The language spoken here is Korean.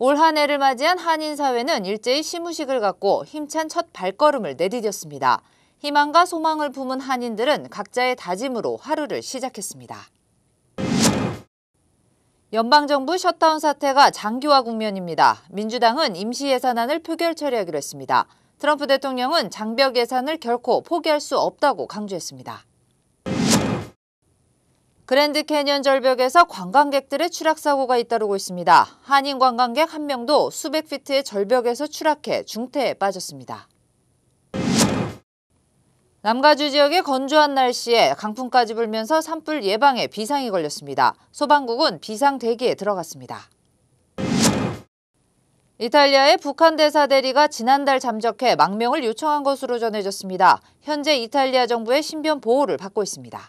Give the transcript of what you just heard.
올 한 해를 맞이한 한인 사회는 일제히 시무식을 갖고 힘찬 첫 발걸음을 내디뎠습니다. 희망과 소망을 품은 한인들은 각자의 다짐으로 하루를 시작했습니다. 연방정부 셧다운 사태가 장기화 국면입니다. 민주당은 임시 예산안을 표결 처리하기로 했습니다. 트럼프 대통령은 장벽 예산을 결코 포기할 수 없다고 강조했습니다. 그랜드 캐년 절벽에서 관광객들의 추락 사고가 잇따르고 있습니다. 한인 관광객 한 명도 수백 피트의 절벽에서 추락해 중태에 빠졌습니다. 남가주 지역의 건조한 날씨에 강풍까지 불면서 산불 예방에 비상이 걸렸습니다. 소방국은 비상 대기에 들어갔습니다. 이탈리아의 북한 대사 대리가 지난달 잠적해 망명을 요청한 것으로 전해졌습니다. 현재 이탈리아 정부의 신변 보호를 받고 있습니다.